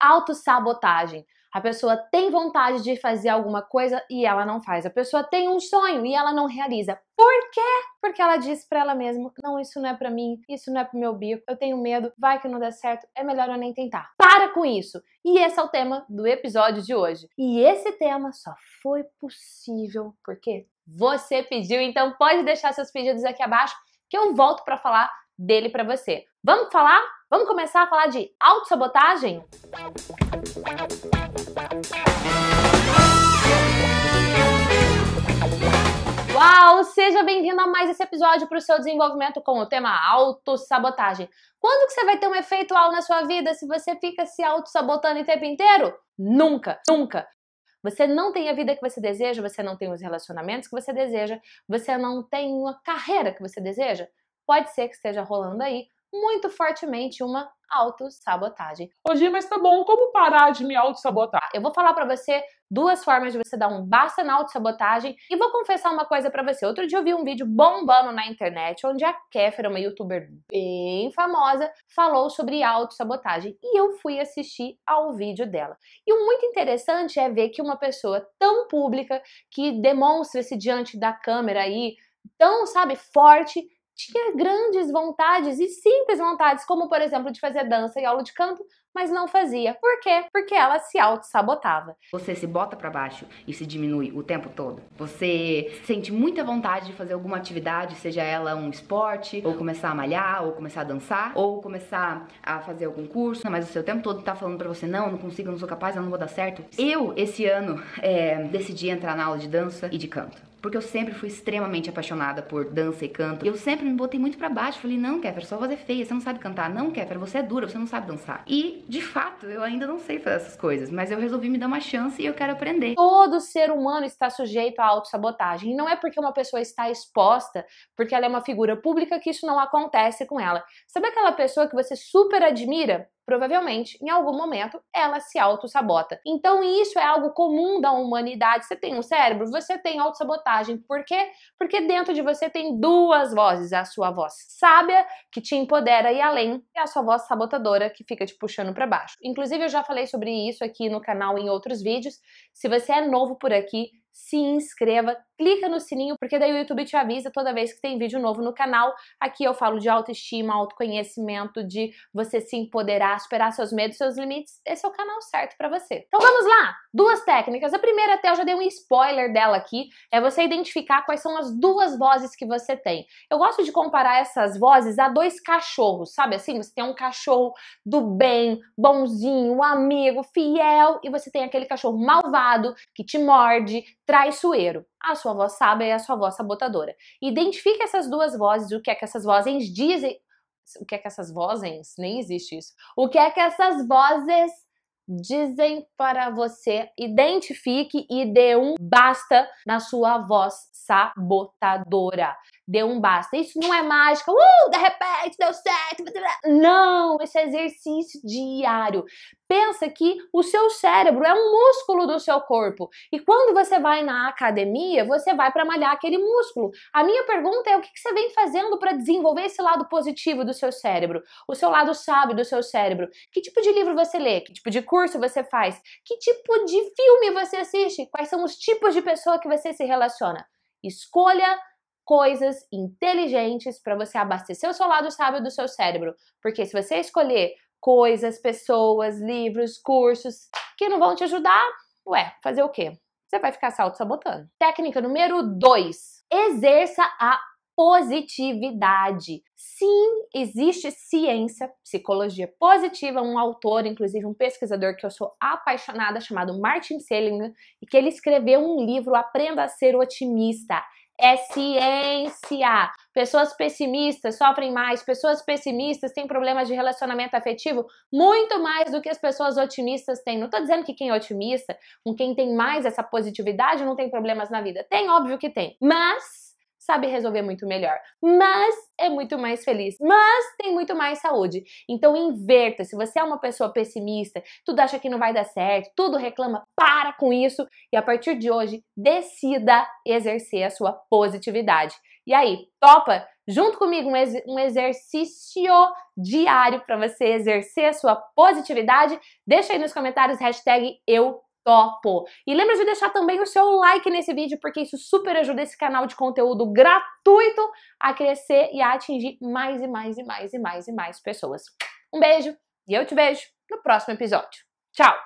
autossabotagem. A pessoa tem vontade de fazer alguma coisa e ela não faz. A pessoa tem um sonho e ela não realiza. Por quê? Porque ela disse para ela mesma: "Não, isso não é para mim, isso não é pro meu bico. Eu tenho medo, vai que não dá certo, é melhor eu nem tentar". Para com isso. E esse é o tema do episódio de hoje. E esse tema só foi possível porque você pediu, então pode deixar seus pedidos aqui abaixo que eu volto para falar dele para você. Vamos falar? Vamos começar a falar de autossabotagem? Uau! Seja bem-vindo a mais esse episódio para o seu desenvolvimento com o tema autossabotagem. Quando que você vai ter um efeito uau na sua vida se você fica se autossabotando o tempo inteiro? Nunca, nunca. Você não tem a vida que você deseja, você não tem os relacionamentos que você deseja, você não tem uma carreira que você deseja. Pode ser que esteja rolando aí muito fortemente uma autossabotagem. Ô Gi, mas tá bom, como parar de me autossabotar? Eu vou falar para você duas formas de você dar um basta na autossabotagem e vou confessar uma coisa para você. Outro dia eu vi um vídeo bombando na internet onde a Kéfera, uma youtuber bem famosa, falou sobre autossabotagem e eu fui assistir ao vídeo dela. E o muito interessante é ver que uma pessoa tão pública que demonstra-se diante da câmera aí, tão, sabe, forte, tinha grandes vontades e simples vontades, como por exemplo de fazer dança e aula de canto, mas não fazia. Por quê? Porque ela se auto-sabotava. Você se bota para baixo e se diminui o tempo todo. Você sente muita vontade de fazer alguma atividade, seja ela um esporte, ou começar a malhar, ou começar a dançar, ou começar a fazer algum curso, mas o seu tempo todo tá falando para você: não, não consigo, não sou capaz, não vou dar certo. Eu, esse ano, é, decidi entrar na aula de dança e de canto. Porque eu sempre fui extremamente apaixonada por dança e canto. E eu sempre me botei muito para baixo. Falei, não, Kéfera, sua voz é feia, você não sabe cantar. Não, Kéfera, você é dura, você não sabe dançar. E, de fato, eu ainda não sei fazer essas coisas. Mas eu resolvi me dar uma chance e eu quero aprender. Todo ser humano está sujeito à autossabotagem. E não é porque uma pessoa está exposta, porque ela é uma figura pública, que isso não acontece com ela. Sabe aquela pessoa que você super admira? provavelmente em algum momento ela se autossabota. Então isso é algo comum da humanidade. Você tem um cérebro, você tem autossabotagem. Por quê? Porque dentro de você tem duas vozes: é a sua voz sábia, que te empodera e além, e é a sua voz sabotadora, que fica te puxando para baixo. Inclusive, eu já falei sobre isso aqui no canal em outros vídeos. Se você é novo por aqui, se inscreva, clica no sininho, porque daí o YouTube te avisa toda vez que tem vídeo novo no canal. Aqui eu falo de autoestima, autoconhecimento, de você se empoderar, superar seus medos, seus limites. Esse é o canal certo para você. Então vamos lá! Duas técnicas. A primeira, até eu já dei um spoiler dela aqui, é você identificar quais são as duas vozes que você tem. Eu gosto de comparar essas vozes a dois cachorros, sabe assim? Você tem um cachorro do bem, bonzinho, amigo, fiel, e você tem aquele cachorro malvado que te morde, traiçoeiro, a sua voz sábia e a sua voz sabotadora. Identifique essas duas vozes, o que é que essas vozes dizem. O que é que essas vozes? Nem existe isso. O que é que essas vozes dizem para você? Identifique e dê um basta na sua voz sabotadora deu um basta. Isso não é mágica, uh, de repente deu certo. Não, esse é exercício diário. Pensa que o seu cérebro é um músculo do seu corpo. E quando você vai na academia, você vai para malhar aquele músculo. A minha pergunta é o que você vem fazendo para desenvolver esse lado positivo do seu cérebro, o seu lado sábio do seu cérebro. Que tipo de livro você lê? Que tipo de curso você faz? Que tipo de filme você assiste? Quais são os tipos de pessoa que você se relaciona? Escolha coisas inteligentes para você abastecer o seu lado sábio do seu cérebro. Porque se você escolher coisas, pessoas, livros, cursos que não vão te ajudar, ué, fazer o quê? Você vai ficar se auto-sabotando. Técnica número 2. Exerça a positividade. Sim, existe ciência, psicologia positiva, um autor, inclusive um pesquisador que eu sou apaixonada, chamado Martin Seligman, e que ele escreveu um livro Aprenda a ser otimista é ciência. Pessoas pessimistas sofrem mais, pessoas pessimistas têm problemas de relacionamento afetivo muito mais do que as pessoas otimistas têm. Não estou dizendo que quem é otimista, com quem tem mais essa positividade, não tem problemas na vida. Tem, óbvio que tem. Mas sabe resolver muito melhor, mas é muito mais feliz, mas tem muito mais saúde. Então inverta. Se você é uma pessoa pessimista, tudo acha que não vai dar certo, tudo reclama, para com isso e a partir de hoje decida exercer a sua positividade. E aí, topa junto comigo um, ex um exercício diário para você exercer a sua positividade? Deixa aí nos comentários hashtag eu topo. E lembra de deixar também o seu like nesse vídeo, porque isso super ajuda esse canal de conteúdo gratuito a crescer e a atingir mais e mais e mais e mais e mais pessoas. Um beijo e eu te vejo no próximo episódio. Tchau!